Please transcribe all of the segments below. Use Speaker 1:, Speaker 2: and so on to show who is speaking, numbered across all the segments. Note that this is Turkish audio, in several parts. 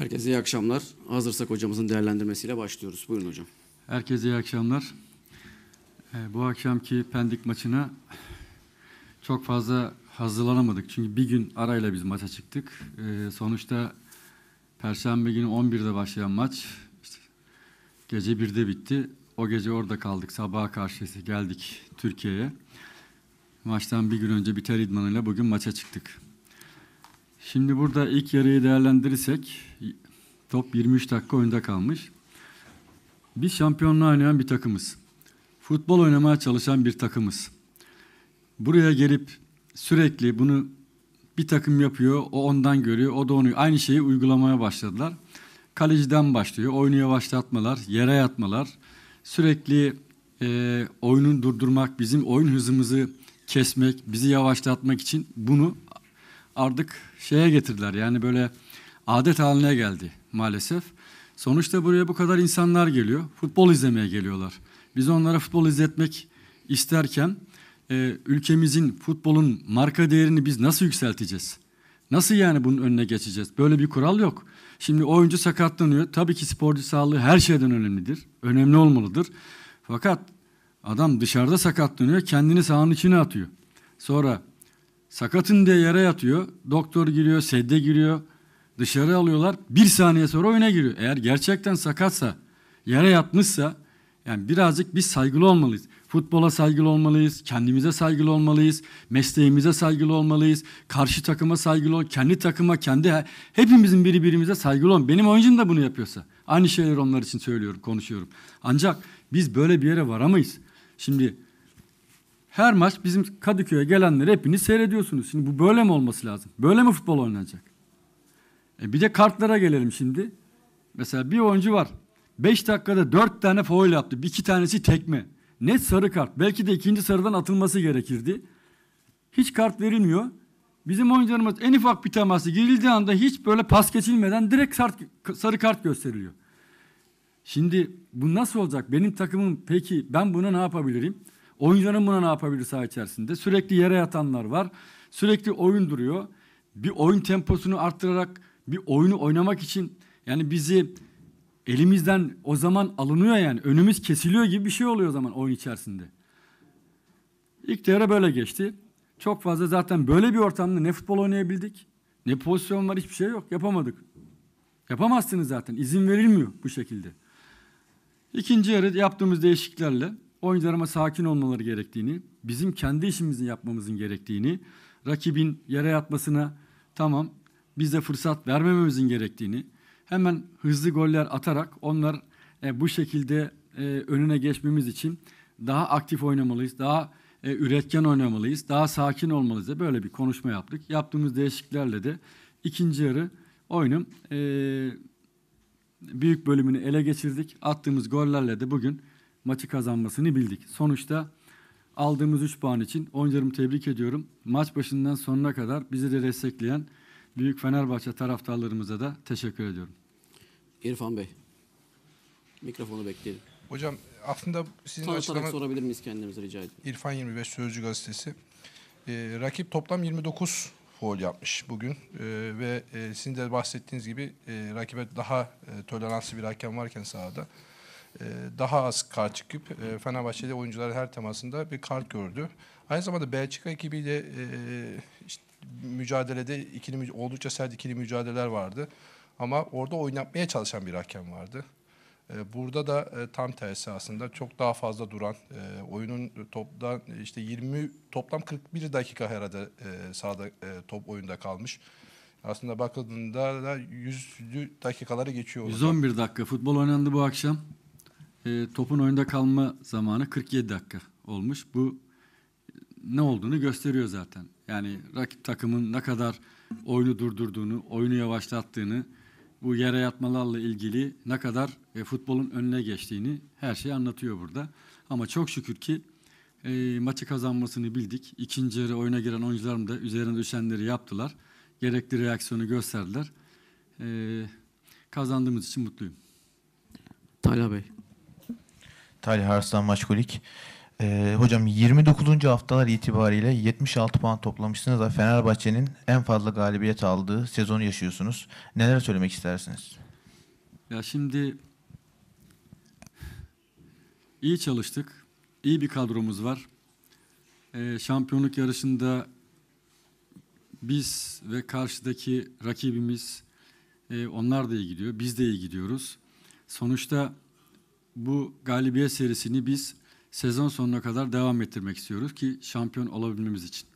Speaker 1: Herkese iyi akşamlar. Hazırsak hocamızın değerlendirmesiyle başlıyoruz. Buyurun hocam. Herkese iyi akşamlar. Ee, bu akşamki Pendik maçına çok fazla hazırlanamadık. Çünkü bir gün arayla biz maça çıktık. Ee, sonuçta Perşembe günü 11'de başlayan maç işte gece 1'de bitti. O gece orada kaldık. Sabaha karşısı geldik Türkiye'ye. Maçtan bir gün önce biter idmanıyla bugün maça çıktık. Şimdi burada ilk yarıyı değerlendirirsek top 23 dakika oyunda kalmış. Biz şampiyonluğa oynayan bir takımız. Futbol oynamaya çalışan bir takımız. Buraya gelip sürekli bunu bir takım yapıyor, o ondan görüyor, o da onu aynı şeyi uygulamaya başladılar. Kaleciden başlıyor, oyunu yavaşlatmalar, yere yatmalar, sürekli e, oyunu durdurmak, bizim oyun hızımızı kesmek, bizi yavaşlatmak için bunu artık şeye getirdiler. Yani böyle adet haline geldi maalesef. Sonuçta buraya bu kadar insanlar geliyor. Futbol izlemeye geliyorlar. Biz onlara futbol izletmek isterken e, ülkemizin futbolun marka değerini biz nasıl yükselteceğiz? Nasıl yani bunun önüne geçeceğiz? Böyle bir kural yok. Şimdi oyuncu sakatlanıyor. Tabii ki sporcu sağlığı her şeyden önemlidir. Önemli olmalıdır. Fakat adam dışarıda sakatlanıyor. Kendini sahanın içine atıyor. Sonra Sakatın diye yere yatıyor. Doktor giriyor, sedde giriyor. Dışarı alıyorlar. Bir saniye sonra oyuna giriyor. Eğer gerçekten sakatsa, yere yatmışsa yani birazcık biz saygılı olmalıyız. Futbola saygılı olmalıyız, kendimize saygılı olmalıyız, mesleğimize saygılı olmalıyız, karşı takıma saygılı ol, kendi takıma, kendi hepimizin birbirimize saygılı ol. Benim oyuncum da bunu yapıyorsa. Aynı şeyler onlar için söylüyorum, konuşuyorum. Ancak biz böyle bir yere varamayız. Şimdi her maç bizim Kadıköy'e gelenleri hepiniz seyrediyorsunuz. Şimdi bu böyle mi olması lazım? Böyle mi futbol oynanacak? E bir de kartlara gelelim şimdi. Mesela bir oyuncu var. beş dakikada dört tane foul yaptı. Bir iki tanesi tekme. Net sarı kart. Belki de ikinci sarıdan atılması gerekirdi. Hiç kart verilmiyor. Bizim oyuncularımız en ufak bir teması girildiği anda hiç böyle pas geçilmeden direkt sarı, sarı kart gösteriliyor. Şimdi bu nasıl olacak? Benim takımım peki ben buna ne yapabilirim? Oyuncuların buna ne yapabilir saha içerisinde? Sürekli yere yatanlar var. Sürekli oyun duruyor. Bir oyun temposunu arttırarak bir oyunu oynamak için yani bizi elimizden o zaman alınıyor yani. Önümüz kesiliyor gibi bir şey oluyor o zaman oyun içerisinde. İlk devre böyle geçti. Çok fazla zaten böyle bir ortamda ne futbol oynayabildik ne pozisyon var hiçbir şey yok. Yapamadık. Yapamazsınız zaten. İzin verilmiyor bu şekilde. İkinci yarı yaptığımız değişikliklerle oyuncularıma sakin olmaları gerektiğini, bizim kendi işimizi yapmamızın gerektiğini, rakibin yere yatmasına tamam bize fırsat vermememizin gerektiğini, hemen hızlı goller atarak onlar e, bu şekilde e, önüne geçmemiz için daha aktif oynamalıyız, daha e, üretken oynamalıyız, daha sakin olmalıyız da böyle bir konuşma yaptık. Yaptığımız değişikliklerle de ikinci yarı oyunun e, büyük bölümünü ele geçirdik. Attığımız gollerle de bugün maçı kazanmasını bildik. Sonuçta aldığımız 3 puan için oyuncularımı tebrik ediyorum. Maç başından sonuna kadar bizi de destekleyen büyük Fenerbahçe taraftarlarımıza da teşekkür ediyorum. İrfan Bey,
Speaker 2: mikrofonu bekleyelim. Hocam aslında sizin Tanıtarak açıklama... sorabilir miyiz kendimize rica ediyorum. İrfan 25 Sözcü Gazetesi. Ee, rakip toplam 29 foul yapmış bugün. Ee, ve e, sizin de bahsettiğiniz gibi e, rakibe daha e, toleranslı bir hakem varken sahada e, daha az kart çıkıp e, Fenerbahçe'de oyuncuları her temasında bir kart gördü. Aynı zamanda Belçika ekibiyle e, işte mücadelede ikili oldukça sert ikili mücadeleler vardı. Ama orada oynatmaya çalışan bir hakem vardı. Burada da tam tersi aslında çok daha fazla duran oyunun toplam işte 20 toplam 41 dakika herhalde sahada top oyunda kalmış. Aslında bakıldığında da 100 dakikaları geçiyor. 111
Speaker 1: dakika futbol oynandı bu akşam e, topun oyunda kalma zamanı 47 dakika olmuş. Bu ne olduğunu gösteriyor zaten. Yani rakip takımın ne kadar oyunu durdurduğunu, oyunu yavaşlattığını, bu yere yatmalarla ilgili ne kadar e, futbolun önüne geçtiğini her şeyi anlatıyor burada. Ama çok şükür ki e, maçı kazanmasını bildik. İkinci yarı oyuna giren oyuncularım da üzerine düşenleri yaptılar. Gerekli reaksiyonu gösterdiler. E, kazandığımız için mutluyum.
Speaker 2: Talha Bey. Talha Arslan Maçkolik. Ee, hocam 29. haftalar itibariyle 76 puan toplamışsınız da Fenerbahçe'nin en fazla galibiyet aldığı sezonu yaşıyorsunuz. Neler söylemek istersiniz?
Speaker 1: Ya şimdi iyi çalıştık. İyi bir kadromuz var. Ee, şampiyonluk yarışında biz ve karşıdaki rakibimiz e, onlar da iyi gidiyor. Biz de iyi gidiyoruz. Sonuçta bu galibiyet serisini biz sezon sonuna kadar devam ettirmek istiyoruz ki şampiyon olabilmemiz için.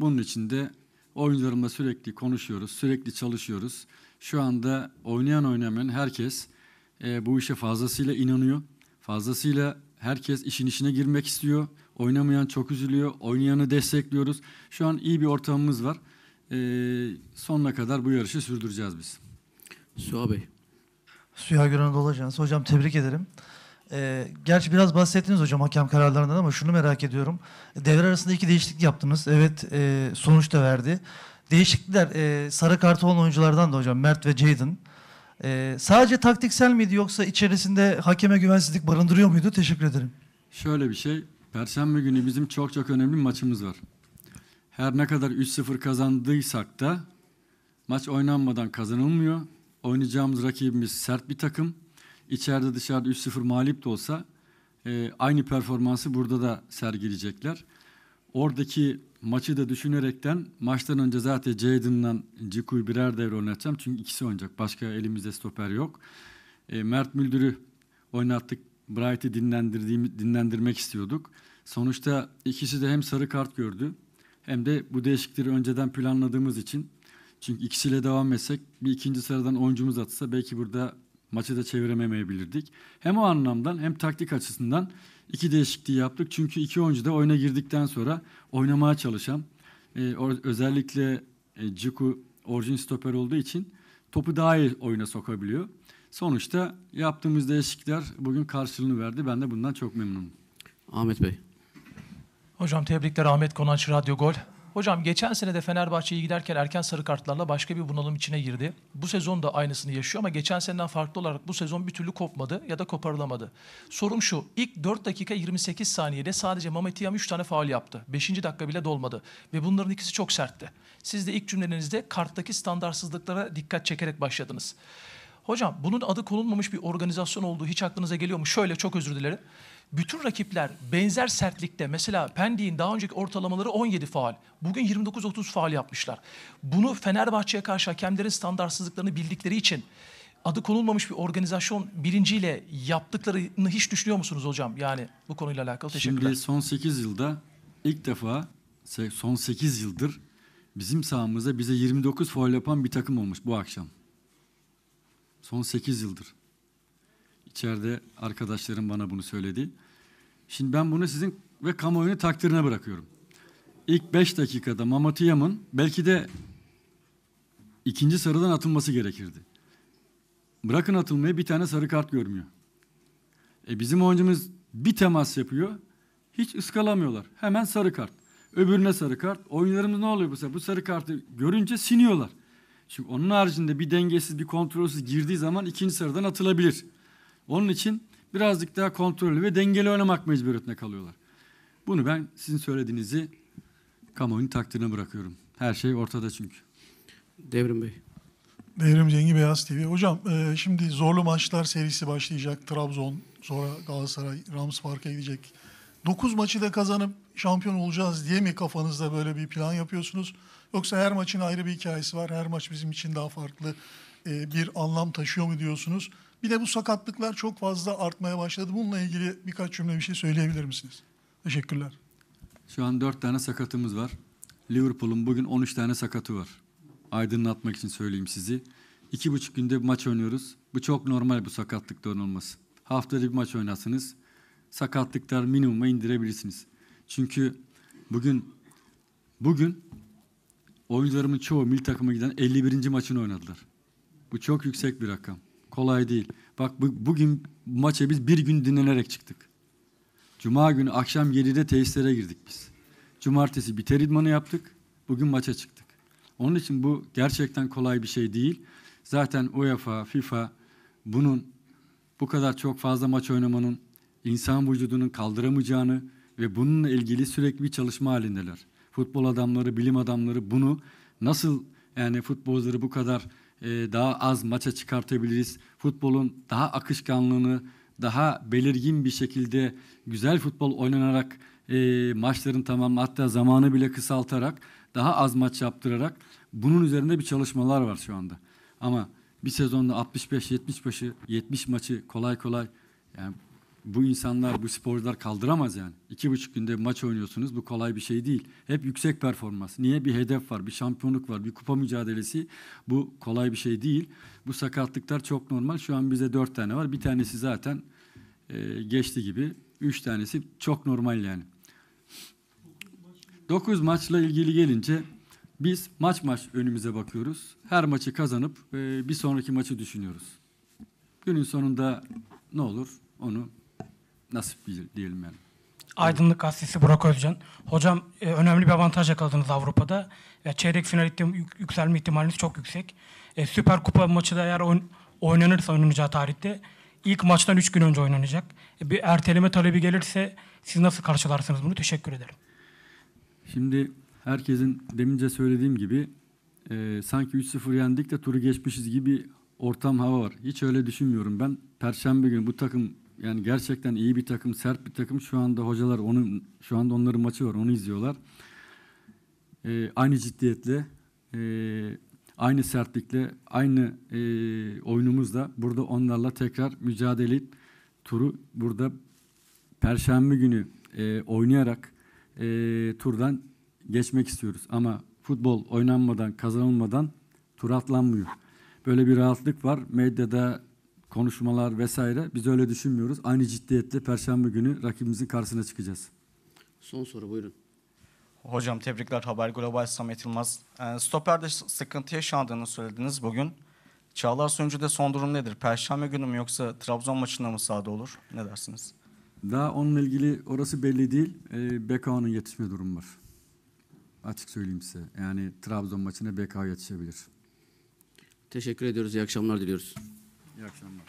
Speaker 1: Bunun için de oyuncularımla sürekli konuşuyoruz, sürekli çalışıyoruz. Şu anda oynayan oynamayan herkes e, bu işe fazlasıyla inanıyor. Fazlasıyla herkes işin işine girmek istiyor. Oynamayan çok üzülüyor, oynayanı destekliyoruz. Şu an iyi bir ortamımız var. E, sonuna kadar bu yarışı sürdüreceğiz biz. Suha Bey.
Speaker 2: Suya Gören Dolacansı. Hocam tebrik ederim. E, gerçi biraz bahsettiniz hocam hakem kararlarından ama şunu merak ediyorum. Devre arasında iki değişiklik yaptınız. Evet e, sonuç da verdi. Değişiklikler e, sarı kartı olan oyunculardan da hocam Mert ve Jayden. E, sadece taktiksel miydi yoksa içerisinde hakeme güvensizlik barındırıyor muydu? Teşekkür ederim.
Speaker 1: Şöyle bir şey. Perşembe günü bizim çok çok önemli bir maçımız var. Her ne kadar 3-0 kazandıysak da maç oynanmadan kazanılmıyor. Oynayacağımız rakibimiz sert bir takım içeride dışarıda 3-0 mağlup da olsa e, aynı performansı burada da sergileyecekler. Oradaki maçı da düşünerekten maçtan önce zaten Jadon'la Ciku'yu birer devre oynatacağım. Çünkü ikisi oynayacak. Başka elimizde stoper yok. E, Mert Müldür'ü oynattık. Bright'i dinlendirdiğim, dinlendirmek istiyorduk. Sonuçta ikisi de hem sarı kart gördü hem de bu değişikleri önceden planladığımız için. Çünkü ikisiyle devam etsek bir ikinci sıradan oyuncumuz atsa belki burada Maçı da çevirememeyebilirdik. Hem o anlamdan hem taktik açısından iki değişikliği yaptık. Çünkü iki oyuncu da oyuna girdikten sonra oynamaya çalışan e, özellikle e, Cuku orijin stoper olduğu için topu daha iyi oyuna sokabiliyor. Sonuçta yaptığımız değişiklikler bugün karşılığını verdi. Ben de bundan çok memnunum. Ahmet Bey.
Speaker 2: Hocam tebrikler Ahmet Konaç Radyo Gol. Hocam geçen sene de Fenerbahçe'yi giderken erken sarı kartlarla başka bir bunalım içine girdi. Bu sezon da aynısını yaşıyor ama geçen seneden farklı olarak bu sezon bir türlü kopmadı ya da koparılamadı. Sorum şu, ilk 4 dakika 28 saniyede sadece Mametiyam 3 tane faul yaptı. 5. dakika bile dolmadı ve bunların ikisi çok sertti. Siz de ilk cümlenizde karttaki standartsızlıklara dikkat çekerek başladınız. Hocam bunun adı konulmamış bir organizasyon olduğu hiç aklınıza geliyor mu? Şöyle çok özür dilerim. Bütün rakipler benzer sertlikte mesela Pendik'in daha önceki ortalamaları 17 faal. Bugün 29-30 faal yapmışlar. Bunu Fenerbahçe'ye karşı hakemlerin standartsızlıklarını bildikleri için adı konulmamış bir organizasyon bilinciyle yaptıklarını hiç düşünüyor musunuz hocam? Yani bu konuyla alakalı teşekkürler. Şimdi
Speaker 1: son 8 yılda ilk defa son 8 yıldır bizim sahamızda bize 29 faul yapan bir takım olmuş bu akşam. Son 8 yıldır. İçeride arkadaşlarım bana bunu söyledi. Şimdi ben bunu sizin ve kamuoyunun takdirine bırakıyorum. İlk beş dakikada Mamatiyam'ın belki de ikinci sarıdan atılması gerekirdi. Bırakın atılmayı bir tane sarı kart görmüyor. E bizim oyuncumuz bir temas yapıyor. Hiç ıskalamıyorlar. Hemen sarı kart. Öbürüne sarı kart. Oyuncularımız ne oluyor bu sefer? Bu sarı kartı görünce siniyorlar. Çünkü onun haricinde bir dengesiz, bir kontrolsüz girdiği zaman ikinci sarıdan atılabilir. Onun için birazcık daha kontrollü ve dengeli oynamak mecburiyetine kalıyorlar. Bunu ben sizin söylediğinizi kamuoyunun takdirine bırakıyorum. Her şey ortada çünkü. Devrim Bey.
Speaker 2: Devrim Cengi Beyaz TV. Hocam e, şimdi zorlu maçlar serisi başlayacak. Trabzon, sonra Galatasaray, Rams Park'a gidecek. 9 maçı da kazanıp şampiyon olacağız diye mi kafanızda böyle bir plan yapıyorsunuz? Yoksa her maçın ayrı bir hikayesi var. Her maç bizim için daha farklı e, bir anlam taşıyor mu diyorsunuz? Bir de bu sakatlıklar çok fazla artmaya başladı. Bununla ilgili birkaç cümle bir şey söyleyebilir misiniz? Teşekkürler.
Speaker 1: Şu an dört tane sakatımız var. Liverpool'un bugün 13 tane sakatı var. Aydınlatmak için söyleyeyim sizi. İki buçuk günde bir maç oynuyoruz. Bu çok normal bu sakatlıkların olması. Haftada bir maç oynasınız. Sakatlıklar minimuma indirebilirsiniz. Çünkü bugün bugün oyuncularımın çoğu milli takıma giden 51. maçını oynadılar. Bu çok yüksek bir rakam kolay değil. Bak bu, bugün maça biz bir gün dinlenerek çıktık. Cuma günü akşam 7'de tesislere girdik biz. Cumartesi biter idmanı yaptık. Bugün maça çıktık. Onun için bu gerçekten kolay bir şey değil. Zaten UEFA, FIFA bunun bu kadar çok fazla maç oynamanın insan vücudunun kaldıramayacağını ve bununla ilgili sürekli bir çalışma halindeler. Futbol adamları, bilim adamları bunu nasıl yani futbolcuları bu kadar e, daha az maça çıkartabiliriz. Futbolun daha akışkanlığını, daha belirgin bir şekilde güzel futbol oynanarak e, maçların tamam hatta zamanı bile kısaltarak daha az maç yaptırarak bunun üzerinde bir çalışmalar var şu anda. Ama bir sezonda 65 70 başı 70 maçı kolay kolay yani bu insanlar, bu sporcular kaldıramaz yani. İki buçuk günde bir maç oynuyorsunuz. Bu kolay bir şey değil. Hep yüksek performans. Niye? Bir hedef var, bir şampiyonluk var, bir kupa mücadelesi. Bu kolay bir şey değil. Bu sakatlıklar çok normal. Şu an bize dört tane var. Bir tanesi zaten e, geçti gibi. Üç tanesi çok normal yani. Dokuz maçla ilgili gelince biz maç maç önümüze bakıyoruz. Her maçı kazanıp e, bir sonraki maçı düşünüyoruz. Günün sonunda ne olur onu nasip diyelim yani.
Speaker 2: Aydınlık gazetesi Burak Özcan. Hocam e, önemli bir avantaj yakaladınız Avrupa'da. Çeyrek final yükselme ihtimaliniz çok yüksek. E, Süper Kupa maçı da eğer oynanırsa oynanacağı tarihte ilk maçtan 3 gün önce oynanacak. E, bir erteleme talebi gelirse siz nasıl karşılarsınız bunu? Teşekkür ederim.
Speaker 1: Şimdi herkesin demince söylediğim gibi e, sanki 3-0 yendik de turu geçmişiz gibi ortam hava var. Hiç öyle düşünmüyorum ben. Perşembe günü bu takım yani gerçekten iyi bir takım, sert bir takım. Şu anda hocalar onun şu anda onların maçı var, onu izliyorlar. Ee, aynı ciddiyetle, e, aynı sertlikle, aynı e, oyunumuzla burada onlarla tekrar mücadele turu burada Perşembe günü e, oynayarak e, turdan geçmek istiyoruz. Ama futbol oynanmadan, kazanılmadan tur atlanmıyor. Böyle bir rahatlık var. Medyada konuşmalar vesaire. Biz öyle düşünmüyoruz. Aynı ciddiyetle Perşembe günü rakibimizin karşısına çıkacağız.
Speaker 2: Son soru buyurun.
Speaker 1: Hocam tebrikler Haber Global Samet Yılmaz. E, stoperde sıkıntı yaşandığını söylediniz bugün. Çağlar Söncü'de son durum nedir? Perşembe günü mü yoksa Trabzon maçında mı sahada olur? Ne dersiniz? Daha onunla ilgili orası belli değil. E, ee, BK'nın yetişme durumu var. Açık söyleyeyim size. Yani Trabzon maçına BK yetişebilir. Teşekkür ediyoruz. İyi akşamlar diliyoruz. İyi akşamlar.